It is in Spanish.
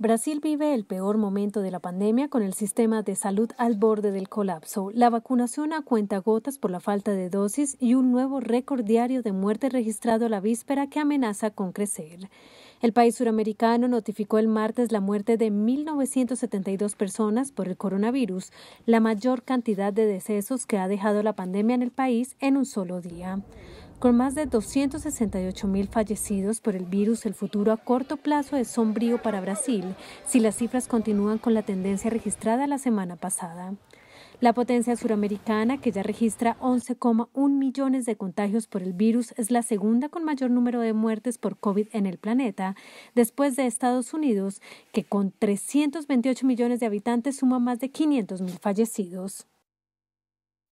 Brasil vive el peor momento de la pandemia con el sistema de salud al borde del colapso, la vacunación a cuenta gotas por la falta de dosis y un nuevo récord diario de muerte registrado la víspera que amenaza con crecer. El país suramericano notificó el martes la muerte de 1.972 personas por el coronavirus, la mayor cantidad de decesos que ha dejado la pandemia en el país en un solo día. Con más de 268 mil fallecidos por el virus, el futuro a corto plazo es sombrío para Brasil si las cifras continúan con la tendencia registrada la semana pasada. La potencia suramericana, que ya registra 11,1 millones de contagios por el virus, es la segunda con mayor número de muertes por COVID en el planeta, después de Estados Unidos, que con 328 millones de habitantes suma más de 500 mil fallecidos.